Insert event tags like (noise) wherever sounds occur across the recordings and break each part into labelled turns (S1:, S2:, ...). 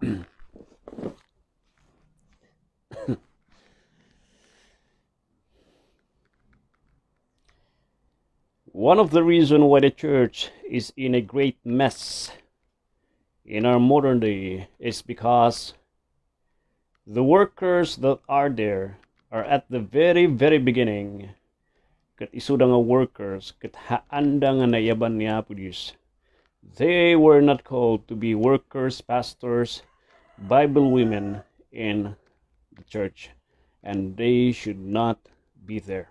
S1: (coughs) One of the reasons why the church is in a great mess in our modern day is because the workers that are there are at the very, very beginning kat iso workers kat haanda nga naiyaban niya They were not called to be workers, pastors, Bible women in the church, and they should not be there.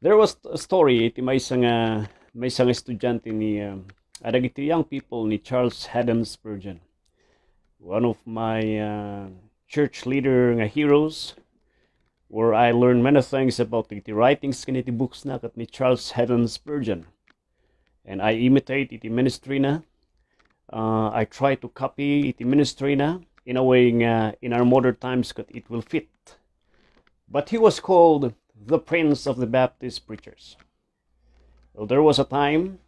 S1: There was a story, iti may isang, uh, may isang estudyante ni, uh, um, iti young people ni Charles Haddon Spurgeon. One of my uh, church leader nga heroes, where I learned many things about iti writings kin books na kat ni Charles Haddon Spurgeon. And I imitate iti ministry na, uh, I try to copy it in ministry in a way in, uh, in our modern times because it will fit. But he was called the Prince of the Baptist Preachers. Well, there was a time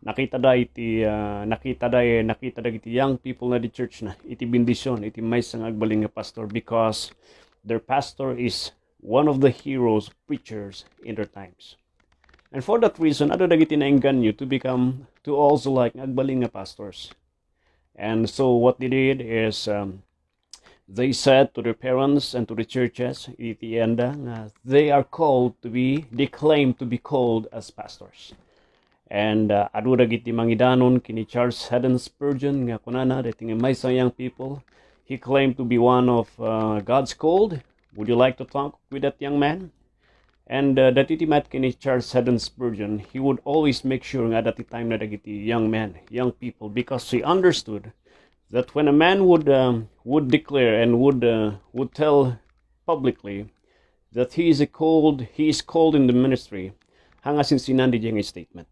S1: nakita da iti uh, nakita da eh, nakita da iti young people na di church na iti bindisyon iti may sang agbaling nga pastor because their pastor is one of the heroes preachers in their times and for that reason ado dagiti na to become to also like nagbaling pastors and so what they did is um, they said to their parents and to the churches, uh, they are called to be, they claim to be called as pastors. And uh, adura giti mangidanon kini Charles Haddon Spurgeon nga kunana dating may young people. He claimed to be one of uh, God's called. Would you like to talk with that young man? And uh, that iti matkin is Charles Haddon Spurgeon. He would always make sure nga dati time na dagiti young men, young people, because he understood that when a man would um, would declare and would uh, would tell publicly that he is called he is called in the ministry, hanga sinsinan di statement.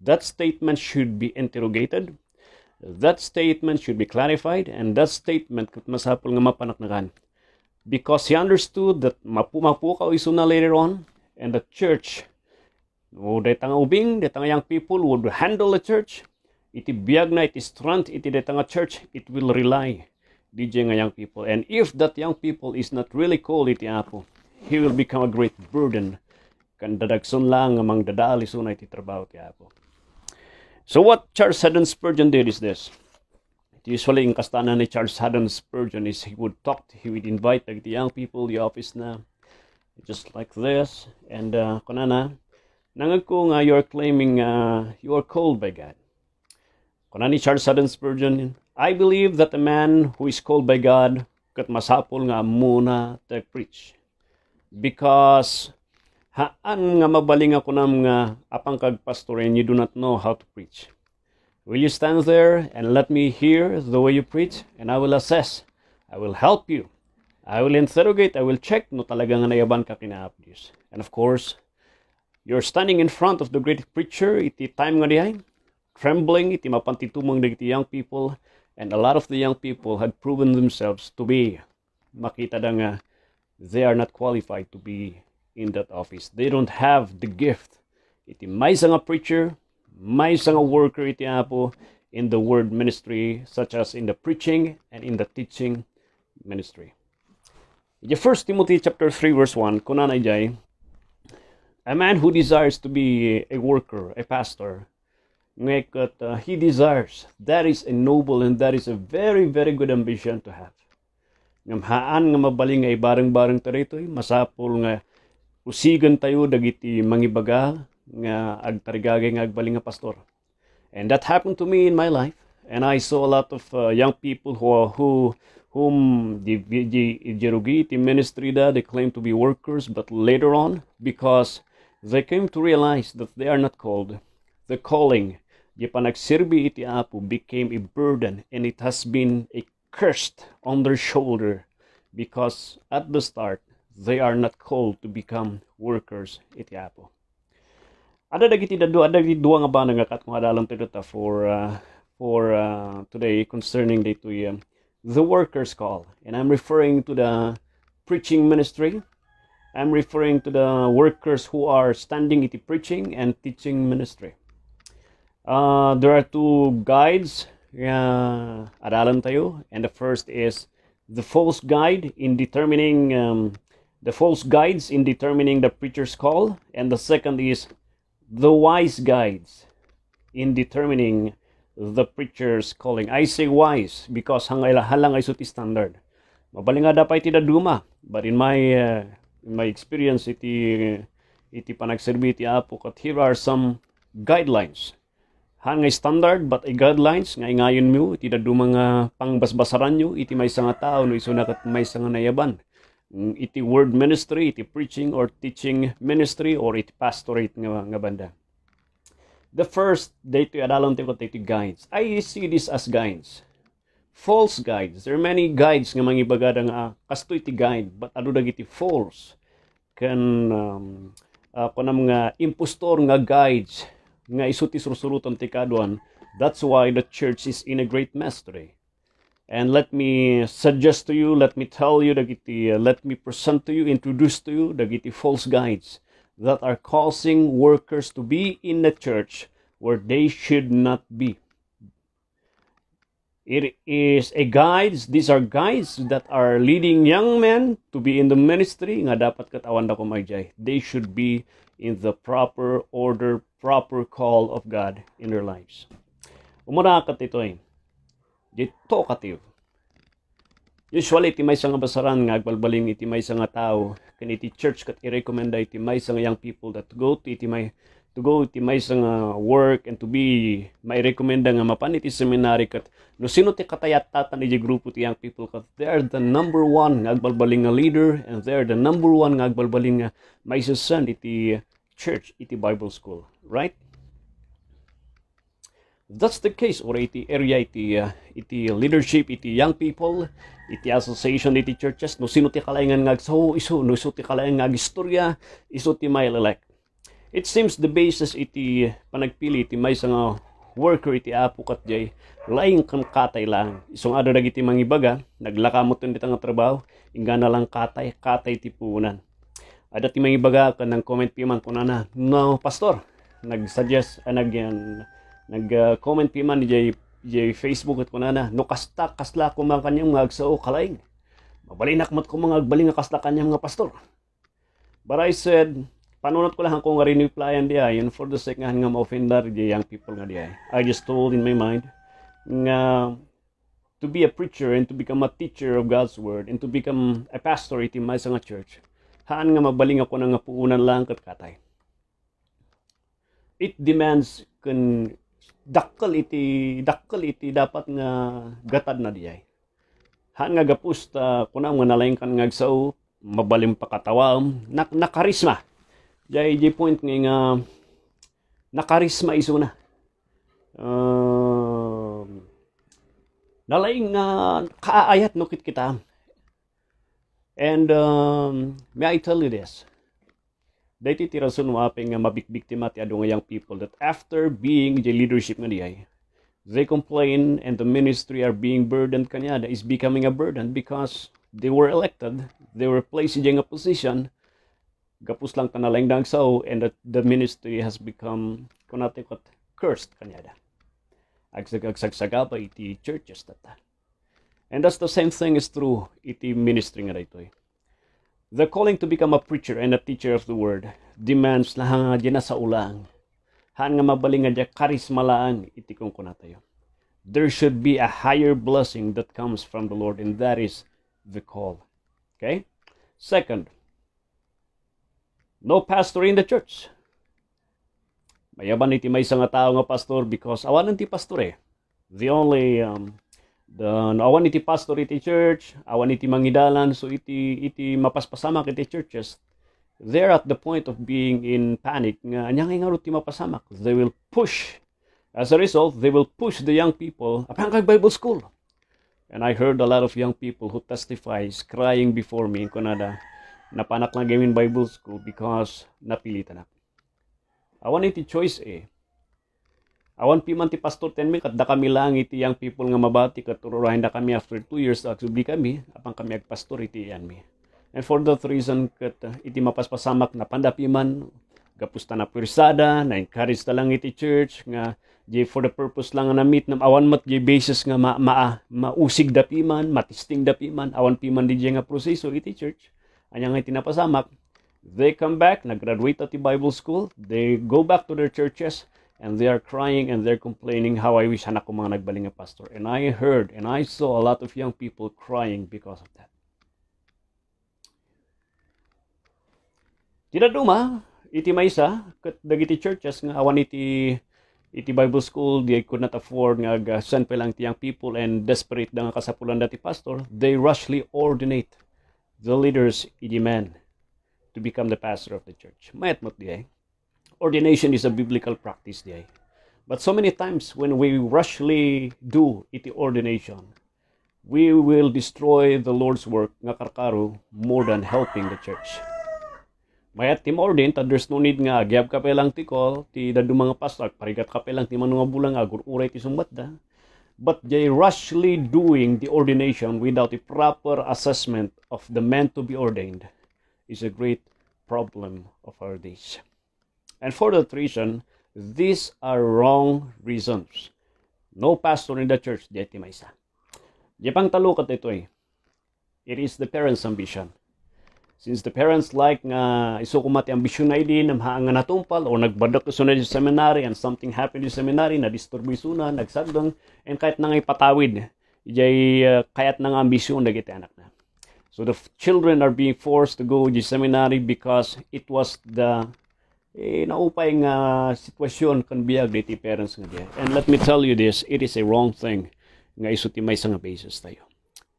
S1: That statement should be interrogated that statement should be clarified and that statement kat masapol nga mapanaknakan because he understood that mapumapukaw is una later on, and the church, no, detang ubing, detang young people would handle the church, iti biyag na, iti strength, iti detang church, it will rely, DJ nga young people. And if that young people is not really called iti apo, he will become a great burden, kan dadagsun lang amang dadali sunay iti trabaho ti apo. So what Charles Haddon Spurgeon did is this. Usually in kastanan ni Charles Haddon Spurgeon is he would talk, he would invite like, the young people, the office na, just like this. And uh, kunana, nangag nga you're claiming uh, you are called by God. Konani Charles Haddon Spurgeon, I believe that a man who is called by God kat masapol nga muna to preach. Because haan nga mabaling ako nga apang pastor and you do not know how to preach. Will you stand there and let me hear the way you preach? And I will assess. I will help you. I will interrogate. I will check no talagang nayaban ka kinaap Diyos. And of course, you're standing in front of the great preacher iti time nga diyan. trembling iti mapantitumang dagiti young people and a lot of the young people had proven themselves to be makita da nga they are not qualified to be in that office. They don't have the gift. Iti may nga preacher, may isang worker iti Apo in the word ministry such as in the preaching and in the teaching ministry. The 1 Timothy chapter 3 verse 1 kunan jay a man who desires to be a worker, a pastor, ngayon uh, he desires, that is a noble and that is a very, very good ambition to have. Ngam Ngamhaan nga mabaling nga ibarang-barang tarito, masapol nga usigan tayo dagiti mangibaga, nga agtarigagay nga agbaling nga pastor. And that happened to me in my life. And I saw a lot of uh, young people who who whom the, the Jerugiti ministry that they claim to be workers, but later on, because they came to realize that they are not called. The calling, the panagsirbi iti apu became a burden and it has been a curse on their shoulder because at the start they are not called to become workers iti apu. ada dagiti dadua ada dagiti dua nga bana nga kat kung adalan tayo for uh, for uh, today concerning dito um, the workers call and I'm referring to the preaching ministry I'm referring to the workers who are standing iti preaching and teaching ministry uh, there are two guides uh, aralan tayo and the first is the false guide in determining um, the false guides in determining the preacher's call and the second is the wise guides in determining the preacher's calling. I say wise because hangay halang ay suti standard. Mabalinga dapat iti daduma. But in my uh, in my experience iti iti panagserbi iti apo kat here are some guidelines. Hangay standard but a guidelines nga ingayon mo iti daduma nga pangbasbasaran nyo iti may nga tao no isuna nakat may nga nayaban. Mm, iti word ministry, iti preaching or teaching ministry or iti pastorate nga, nga banda. The first, day to adalon ti ko iti guides. I see this as guides. False guides. There are many guides nga mga ibagada nga uh, ah, kasto iti guide but ano dagiti false. Kan um, uh, ah, kunam nga impostor nga guides nga isuti surusurutan ti kaduan. That's why the church is in a great mess mystery and let me suggest to you, let me tell you, dagiti, uh, let me present to you, introduce to you, dagiti false guides that are causing workers to be in the church where they should not be. It is a guides, these are guides that are leading young men to be in the ministry nga dapat katawan na kumayjay. They should be in the proper order, proper call of God in their lives. Umura kat ito eh. Dito katiyo. Usually, iti may nga basaran nga agbalbaling iti may nga tao. Kan iti church kat i-recommenda iti may nga young people that go to iti may to go iti may nga work and to be may recommenda nga mapan iti seminary kat no sino ti katayat tatan iti grupo ti young people kat they are the number one nga agbalbaling nga leader and they are the number one nga agbalbaling nga may iti church iti Bible school. Right? that's the case or iti area iti uh, iti leadership iti young people iti association iti churches no sino ti kalaingan nga so iso no isu ti kalaingan nga istorya iso ti may lalak it seems the basis iti panagpili iti may nga uh, worker iti apo kat jay laing kan katay lang isong ada dagiti mangibaga naglakamot nito nga trabaho inga na lang katay katay ti punan ada ti mangibaga kan ng comment pi man kunana no pastor nagsuggest uh, nag yan Nag-comment uh, man jay, jay Facebook at kunana, no kasta kasla ko man kanyang mga agsao kalaing. Mabalinak mat ko mga agbaling nga kasla kanyang mga pastor. But I said, panunot ko lang kung nga replyan diya, yun for the sake nga nga ma-offender jay young people nga diya. I just told in my mind, nga to be a preacher and to become a teacher of God's word and to become a pastor iti may nga church haan nga mabaling ako nga puunan lang kat katay it demands kun dakkel iti dakkel iti dapat nga gatad na diay Ha nga gapusta kunam nga nalain kan nga sao mabalim pakatawa nak nakarisma diay di point nga nga nakarisma iso na Um, nalain nga kaayat no kit kita and um, may I tell you this Daiti ti rason mo aping mabikbiktima ti adong young people that after being the leadership nga diay, they complain and the ministry are being burdened kanya that is becoming a burden because they were elected, they were placed in a position, gapus lang tanalang dang sao and that the ministry has become kunatikot cursed kanyada. Agsagsagsaga pa iti churches tata. And that's the same thing is true iti ministry nga dito eh. The calling to become a preacher and a teacher of the word demands lahanga dyan sa ulang. Han nga mabaling nga karisma laang itikong kunatayo. There should be a higher blessing that comes from the Lord and that is the call. Okay? Second, no pastor in the church. Mayaban iti may isang tao nga pastor because awan ti pastor eh. The only um, Dan awan iti pastor iti church, awan iti mangidalan, so iti, iti mapaspasamak iti churches. They're at the point of being in panic nga anyang nga ti mapasamak. They will push. As a result, they will push the young people apang kag Bible school. And I heard a lot of young people who testifies crying before me in Canada na panak lang gamin Bible school because napilitan na. Awan iti choice eh. Awan pi man ti pastor ten mi kat da kami lang iti yang people nga mabati kat tururahin da kami after 2 years agsubli kami apang kami agpastor iti yan mi. And for that reason kat uh, iti mapaspasamak na pandapiman gapusta na pursada na encourage ta iti church nga di for the purpose lang na-meet na awan mat di basis nga ma, ma, mausig dapiman, matisting piman, awan piman di nga proseso iti church. Anya nga iti napasamak, they come back, nag-graduate at the Bible school, they go back to their churches, and they are crying and they're complaining how I wish anak ko mga nagbaling pastor. And I heard and I saw a lot of young people crying because of that. Tira duma iti maysa, kat dagiti churches nga awan iti iti Bible school, they could not afford nga send pa lang ti people and desperate nga kasapulan dati pastor, they rashly ordinate the leaders iti men to become the pastor of the church. Mayat mo't eh. ordination is a biblical practice di but so many times when we rashly do iti ordination we will destroy the Lord's work nga karkaro more than helping the church. Mayat ti morden, ta there's no need nga, agyab ka pelang ti call, ti dadu mga pastor, parigat ka pelang ti manunga bulang, agur uray ti sumbat da. But they rashly doing the ordination without a proper assessment of the man to be ordained is a great problem of our days. And for the reason, these are wrong reasons. No pastor in the church, di iti maysa. Di pang talukat ito eh. It is the parents' ambition. Since the parents like nga iso kumati ambisyon na idin, namhaan nga natumpal, o nagbadak iso na sa seminary, and something happened sa seminary, na-disturb iso na, nagsagdang, and kahit na nga ipatawid, ijay uh, kayat na nga ambisyon, nagiti anak na. So the children are being forced to go to seminary because it was the eh, naupay nga sitwasyon kan biag diti parents nga diya. And let me tell you this, it is a wrong thing nga iso ti may nga basis tayo.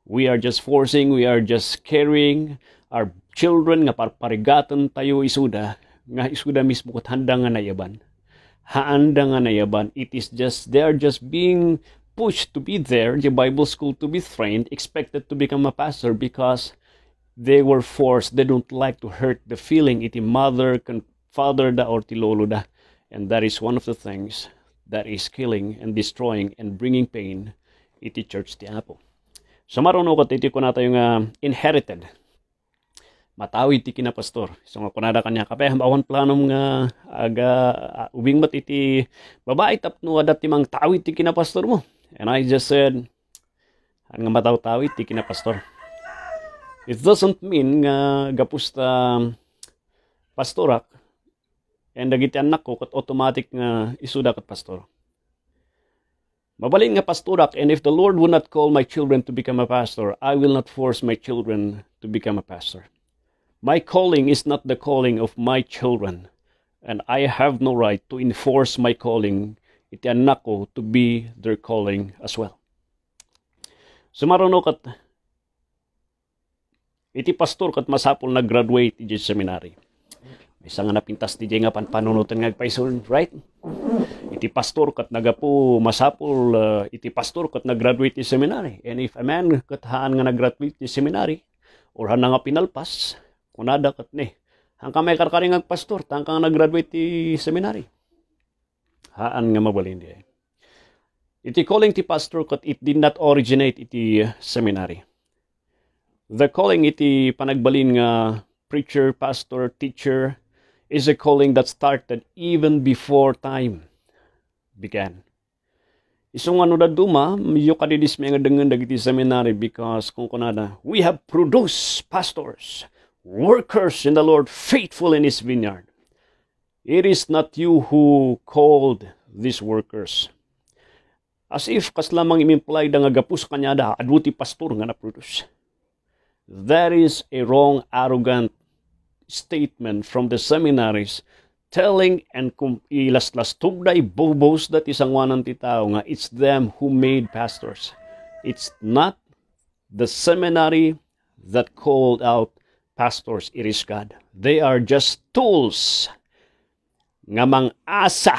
S1: We are just forcing, we are just carrying our children nga parparigatan tayo isuda, nga isuda mismo kat handa nga nayaban. Haanda nga nayaban. It is just, they are just being pushed to be there, the Bible school to be trained, expected to become a pastor because they were forced. They don't like to hurt the feeling iti mother, can father da or tilolo da. And that is one of the things that is killing and destroying and bringing pain iti church ti Apo. So maruno ko iti ko na tayong uh, inherited. Matawi ti kina pastor. So nga kunada kanya kape hambawan plano nga ah, aga uh, ubing mat iti babae tapno adat ti mang tawi iti kina pastor mo. And I just said an nga mataw-tawi iti kina pastor. It doesn't mean nga gapusta pastorak And dagiti anak ko, kat automatic nga isuda kat pastor. Mabalin nga pastorak, and if the Lord would not call my children to become a pastor, I will not force my children to become a pastor. My calling is not the calling of my children, and I have no right to enforce my calling iti anak ko to be their calling as well. Sumaruno kat iti pastor kat masapul nag-graduate iti seminary. Isa nga napintas ni nga pan nga paison, right? Iti pastor kat nagapo masapul uh, iti pastor kat nagraduate ni seminary. And if a man kat haan nga nagraduate ni seminary or han nga pinalpas, kunada kat ni. Ang kamay karkaring agpastor, tangka nga nagraduate ni seminary. Haan nga mabalin di Iti calling ti pastor kat it did not originate iti seminary. The calling iti panagbalin nga preacher, pastor, teacher, is a calling that started even before time began. Isong ano da duma, yung kadidis may nga dengan dagiti seminary because kung kunada, we have produced pastors, workers in the Lord, faithful in His vineyard. It is not you who called these workers. As if kas lamang imimply da nga gapus kanyada, aduti pastor nga na-produce. That is a wrong, arrogant statement from the seminaries telling and ilaslas tugday bobos that isang wanan ti tao nga it's them who made pastors. It's not the seminary that called out pastors, it is God. They are just tools nga mang-asa,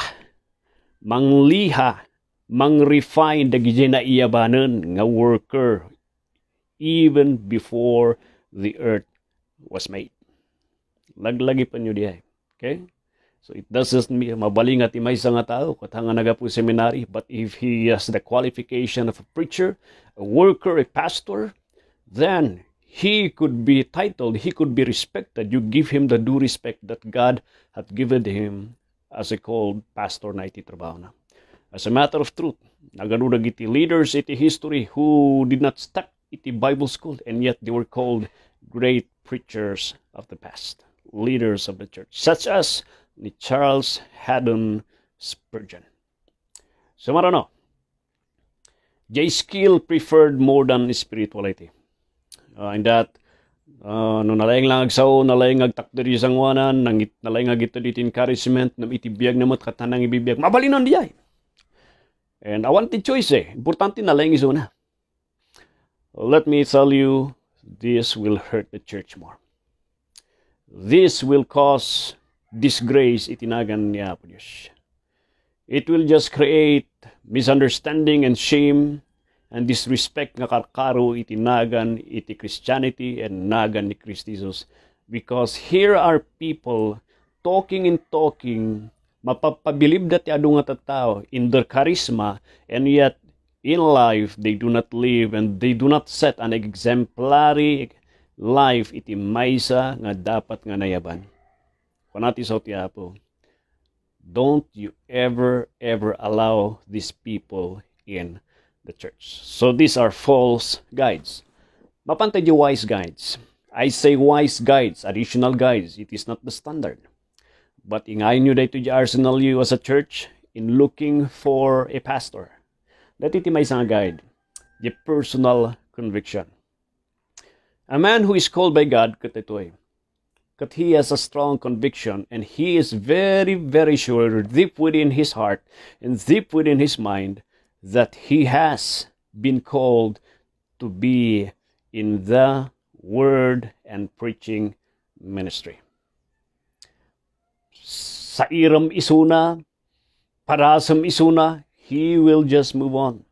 S1: mangliha, mang-refine dagiti naiyabanan nga worker even before the earth was made laglagi pa nyo dihay. Eh. Okay? So it doesn't mean mabaling at imay nga tao katanga naga po seminary but if he has the qualification of a preacher, a worker, a pastor, then he could be titled, he could be respected. You give him the due respect that God had given him as a called pastor na iti trabaho na. As a matter of truth, naganunag iti leaders iti history who did not stuck iti Bible school and yet they were called great preachers of the past leaders of the church, such as ni Charles Haddon Spurgeon. So, marano, J. Skill preferred more than spirituality. Uh, in that, uh, ah, no nalayang lang agsaw, nalayang agtakdiri sang wanan, nangit, nalayang agito dito encouragement, na itibiyag na matkatanang ibibiyag, mabalinon diya And I wanted choice eh. Importante nalayang iso na. Let me tell you, this will hurt the church more. This will cause disgrace, itinagan ni Apo Diyos. It will just create misunderstanding and shame and disrespect nga karkaro itinagan iti Christianity and nagan ni Christ Jesus because here are people talking and talking mapapabilib dati adu nga tattao in their charisma and yet in life they do not live and they do not set an exemplary life iti maysa nga dapat nga nayaban. Panati sa tiapo, don't you ever, ever allow these people in the church. So these are false guides. Mapantay wise guides. I say wise guides, additional guides. It is not the standard. But ingay nyo to di arsenal you as a church in looking for a pastor. That iti may isang guide, the personal conviction. A man who is called by God, kat he has a strong conviction and he is very, very sure deep within his heart and deep within his mind that he has been called to be in the word and preaching ministry. Sairam isuna, parasam isuna, he will just move on.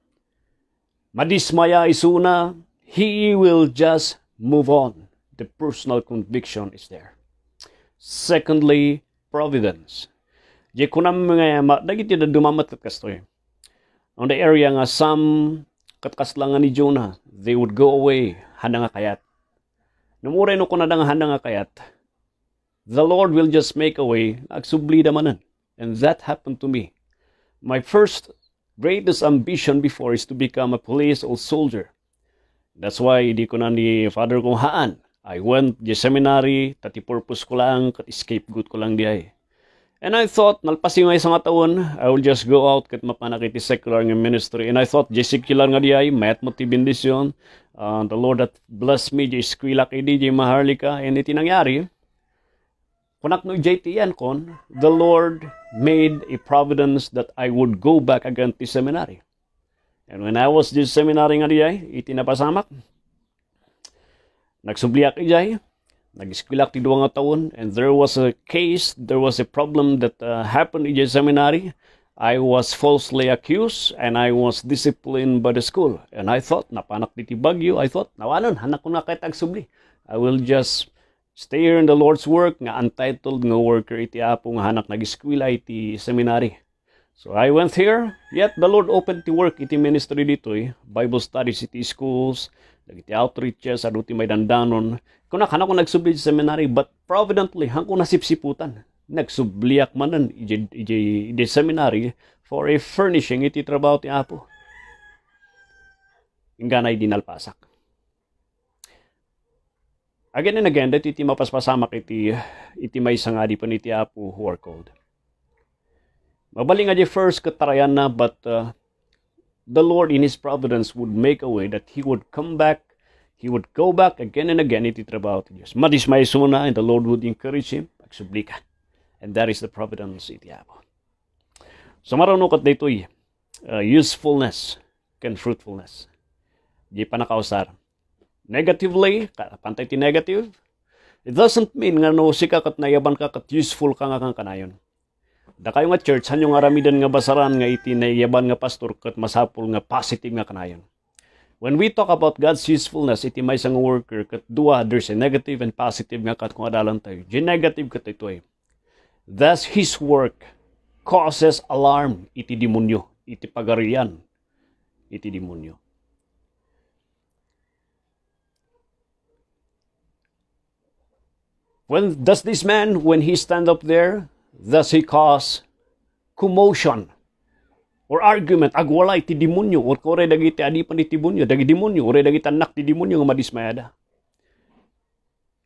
S1: Madismaya isuna, he will just move on. The personal conviction is there. Secondly, providence. Di ko mga yama, dagiti na dumamat katkastoy. Eh. On the area nga some katkas lang ni Jonah, they would go away, handa nga kayat. Namuray no ko nga handa nga kayat. The Lord will just make a way, da damanan. And that happened to me. My first greatest ambition before is to become a police or soldier. That's why di ko na ni father kong haan. I went to seminary, tati purpose ko lang, kat scapegoat ko lang di ay. And I thought, nalpasi nga isang taon, I will just go out kat mapanakiti secular ng ministry. And I thought, di secular nga di ay, mayat mo ti bendisyon. Uh, the Lord that blessed me, di eskwila kay di, di maharlika. And iti nangyari, kunak no JT yan kon, the Lord made a providence that I would go back again ti seminary. And when I was this seminary nga diay, iti napasamak. Nagsubliak ijay. Nag-eskwilak ti duwa nga taon. And there was a case, there was a problem that uh, happened the seminary. I was falsely accused and I was disciplined by the school. And I thought, napanak ti bagyo. I thought, nawanon, hanak ko na kahit agsubli. I will just stay here in the Lord's work nga untitled nga worker iti apo nga hanak nag-eskwila iti seminary. So I went here, yet the Lord opened the work iti ministry dito eh. Bible studies iti schools, dagiti outreaches, adu iti may dandanon. Kuna kana ko nagsubli sa seminary, but providently, ko nasipsiputan. Nagsubliak manan iti seminary for a furnishing iti trabaho ti Apo. Inganay dinalpasak. Again and again, dati iti mapaspasamak iti, iti may sangadi pa ni ti Apo who are called. Mabaling nga di first katarayan na but uh, the Lord in His providence would make a way that He would come back He would go back again and again iti trabaho ti Diyos. Madismay suna and the Lord would encourage him, agsublikan. And that is the providence iti Apo. So marunokot dito uh, usefulness and fruitfulness. Di pa nakausar. Negatively, pantay ti negative, it doesn't mean nga no sika kat nayaban ka kat useful ka nga kang kanayon. Da kayo nga church, hanyo nga aramidan nga basaran nga iti naiyaban nga pastor kat masapul nga positive nga kanayon. When we talk about God's usefulness, iti may sang worker kat dua, there's a negative and positive nga kat kung adalan tayo. Di negative kat ito eh. Thus his work causes alarm iti demonyo, iti pagarian, iti demonyo. When does this man, when he stand up there, Thus he caused commotion or argument agwalay ti demonyo or kore dagiti adipan ti demonyo dagi demonyo or dagiti anak ti demonyo nga madismayada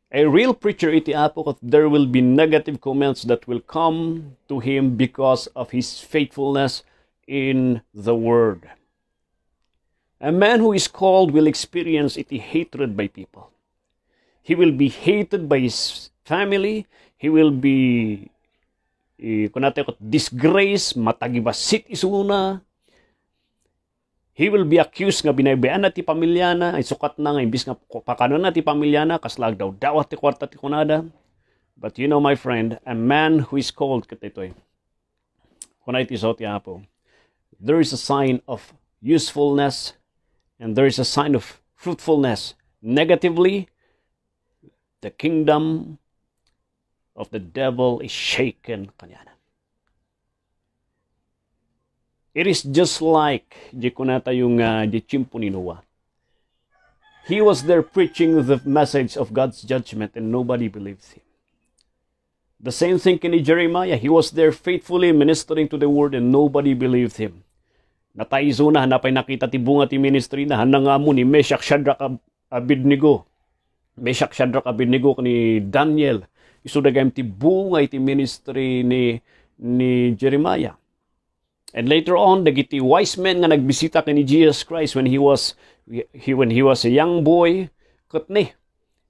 S1: a real preacher iti apo there will be negative comments that will come to him because of his faithfulness in the word a man who is called will experience iti hatred by people he will be hated by his family he will be I kunate ko disgrace matagibasit isuna. He will be accused nga binaybayan na ti pamilya na, ay sukat na nga, imbis nga pakanon na ti pamilya na, kaslag daw at ti kwarta ti kunada. But you know, my friend, a man who is called, katitoy, eh. kunay ti so ti apo, there is a sign of usefulness and there is a sign of fruitfulness. Negatively, the kingdom of the devil is shaken. Kanyanan. It is just like Jekunata yung uh, Jechimpo ni Noah. He was there preaching the message of God's judgment and nobody believes him. The same thing kini Jeremiah. He was there faithfully ministering to the word and nobody believed him. Nataizo na, hanapay nakita ti bunga ti ministry na, hanangamo ni Meshach Shadrach Abednego. Meshach Shadrach Abednego ni Daniel isudagayam gamti bunga iti ministry ni ni Jeremiah. And later on, dagiti wise men nga nagbisita kani Jesus Christ when he was he, when he was a young boy, katni.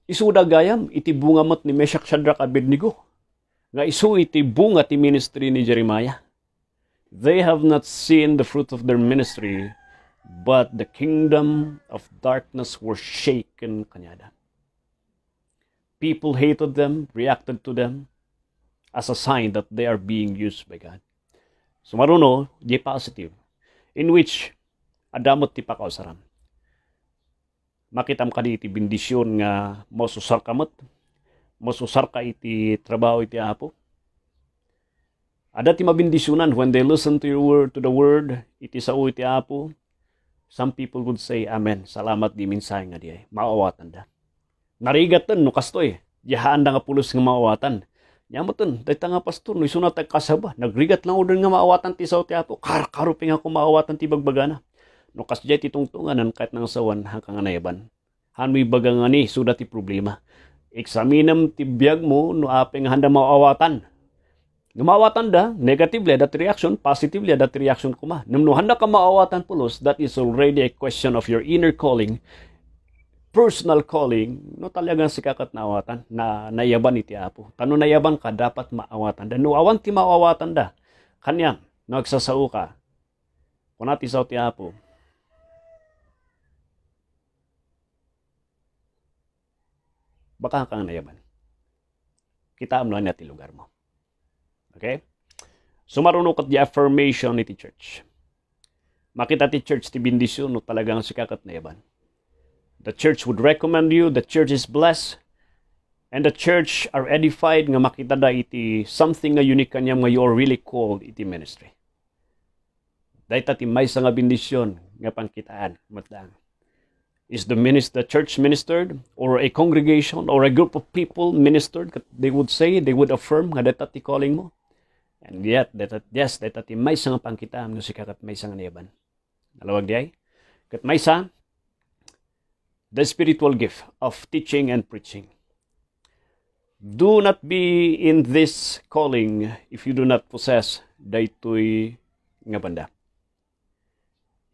S1: Isudagayam iti bunga mat ni Meshach Shadrach Abednego. Nga isu iti bunga ti ministry ni Jeremiah. They have not seen the fruit of their ministry, but the kingdom of darkness were shaken kanyada. People hated them, reacted to them as a sign that they are being used by God. So maruno, J positive, in which adamot ti pakausaran. Makitam ka iti bendisyon nga masusar kamot, masusar ka iti trabaho iti apo. Ada ti mabindisyonan when they listen to your word, to the word, iti sao iti apo. Some people would say, Amen, salamat di minsay nga di ay, maawatan da narigatan no kastoy yahaan nga pulos nga maawatan Yamatan, dayta nga pastor, no isunat ay kasaba, nagrigat lang udon nga maawatan ti sao ti ato, kar karkaruping ako maawatan ti bagbagana. No kasjay ti tungtunganan kahit nang sawan hangkang nayaban. Hanmi baga nga ni, suda ti problema. Eksaminam ti biyag mo, no apeng handa maawatan. Ngamaawatan da, negatively that reaction, positively that reaction kuma. Nung handa ka maawatan pulos, that is already a question of your inner calling personal calling, no talagang si kakatnawatan na nayaban ni Tiapo. Tano nayaban ka, dapat maawatan. Dan awan ti maawatan da. Kanyang, no agsasao ka. Kunati sa Tiapo. Baka kang nayaban. Kita amlan niya ti lugar mo. Okay? Sumarunok so, at affirmation ni ti church. Makita ti church ti bendisyon no talagang si kakat nayaban. The church would recommend you, the church is blessed, and the church are edified nga makita da iti something nga unique kanya nga you are really called iti ministry. Daita ti may nga bendisyon nga pangkitaan matlang. Is the minister, the church ministered or a congregation or a group of people ministered? They would say, they would affirm nga daita ti calling mo. And yet, that, yes, that at may nga pangkitaan no sikat at may isang niyaban. Dalawag di ay. Kat may isang, the spiritual gift of teaching and preaching. Do not be in this calling if you do not possess daitui ngabanda.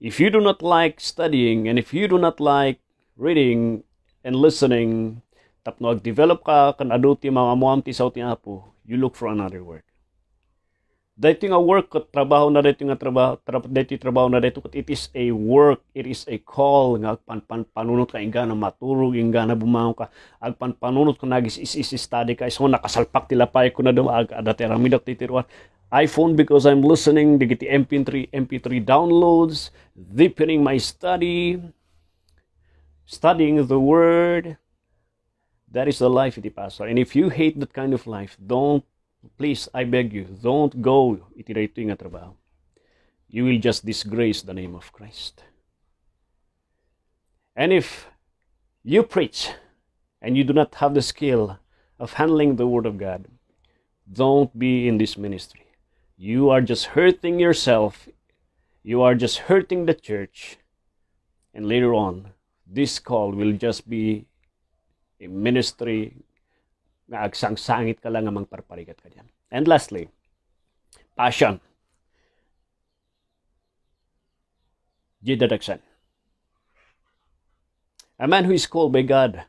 S1: If you do not like studying and if you do not like reading and listening, tapno develop ka kan adu ti mamamuam ti sa apo, you look for another work. Dito nga work kat trabaho na dito nga trabaho tra, dito trabaho na dito it is a work it is a call nga agpan pan panunot ka inga na maturog inga na bumangon ka agpan panunot ka nagis is is study ka so nakasalpak tila pa ko na do ag adate ramidak titiruan iPhone because I'm listening to get the MP3 MP3 downloads deepening my study studying the word that is the life of the pastor and if you hate that kind of life don't Please, I beg you, don't go itinerate nga trabaho. You will just disgrace the name of Christ. And if you preach and you do not have the skill of handling the Word of God, don't be in this ministry. You are just hurting yourself. You are just hurting the church. And later on, this call will just be a ministry nga agsang sangit ka lang amang parparigat ka diyan. And lastly, passion. Jidadaksan. A man who is called by God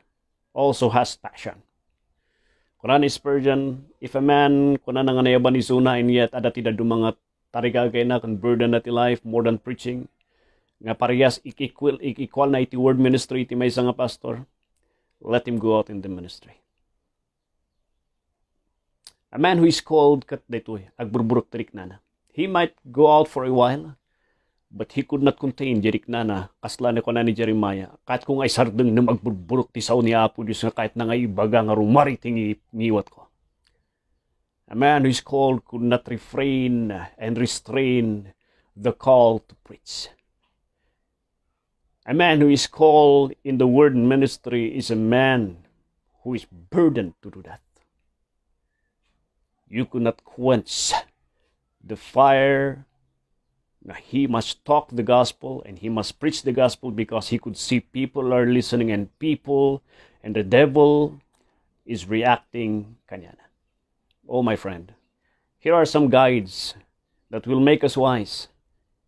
S1: also has passion. Kunan ni Spurgeon, if a man, kuna nga nayaban is una, and yet ada tidak dumangat, tarigagay na, kan burden na ti life, more than preaching, nga parehas ik-equal, ik-equal na iti word ministry, iti may nga pastor, let him go out in the ministry. A man who is called kat daytoy, agburburok tarik nana. He might go out for a while, but he could not contain jerik nana kaslan ko na ni Jeremiah kahit kung ay sardeng na magburburok ti sao ni Apo Diyos nga kahit na nga ibaga nga rumari tingi miwat ko a man who is called could not refrain and restrain the call to preach a man who is called in the word ministry is a man who is burdened to do that you could not quench the fire. Now, he must talk the gospel and he must preach the gospel because he could see people are listening and people and the devil is reacting kanyana. Oh, my friend, here are some guides that will make us wise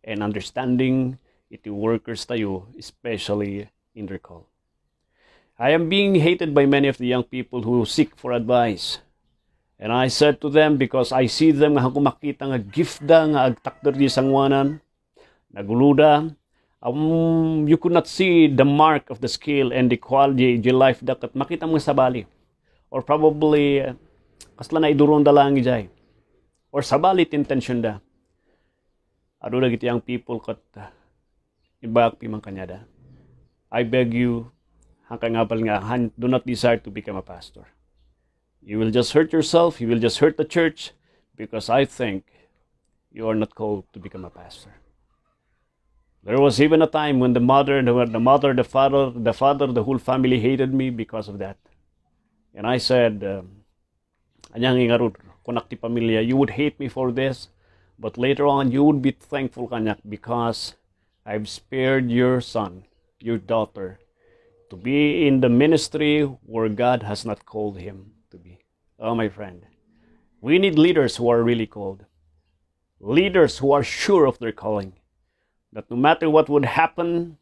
S1: and understanding iti workers tayo, especially in recall. I am being hated by many of the young people who seek for advice And I said to them, because I see them nga kumakita nga gifda nga agtakder di sangwanan, naguluda, um, you could not see the mark of the skill and the quality di life dakat makita mo sa bali. Or probably, kasla na idurong dalang ijay. Or sa bali intention da. Ado na ang people kat uh, ibak pimang kanyada. I beg you, hangkang nga nga, do not desire to become a pastor. You will just hurt yourself, you will just hurt the church, because I think you are not called to become a pastor. There was even a time when the mother, the mother, the father, the father, the whole family hated me because of that. And I said, uh, Anyang konakti pamilya, you would hate me for this, but later on you would be thankful because I've spared your son, your daughter, to be in the ministry where God has not called him. Oh, my friend, we need leaders who are really called, leaders who are sure of their calling, that no matter what would happen,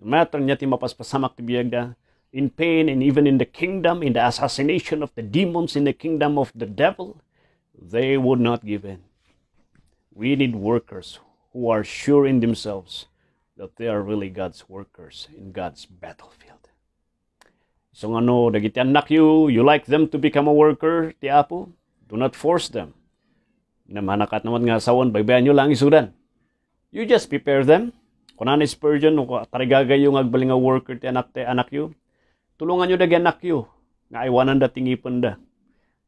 S1: no matter in pain and even in the kingdom, in the assassination of the demons in the kingdom of the devil, they would not give in. We need workers who are sure in themselves that they are really God's workers in God's battlefield. So ano, dagiti anak you, you like them to become a worker, ti Apo? Do not force them. Namhanakat naman nga asawan, baybayan nyo lang isudan. You just prepare them. Kunan is Spurgeon, tarigagay yung agbaling nga worker ti anak ti anak you. Tulungan nyo dagi anak you, nga iwanan da tingipon da.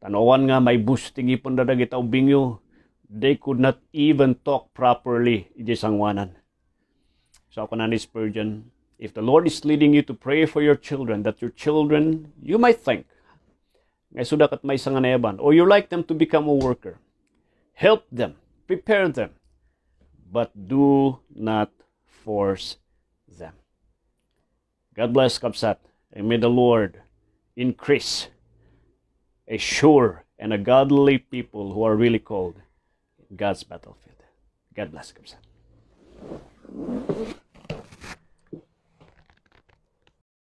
S1: Tanawan nga may bus tingipon da dagi taubing you. They could not even talk properly, iti sangwanan. So ako na ni Spurgeon, If the Lord is leading you to pray for your children, that your children, you might think, at or you like them to become a worker. Help them, prepare them, but do not force them. God bless Kapsat, and may the Lord increase a sure and a godly people who are really called God's battlefield. God bless Kapsat.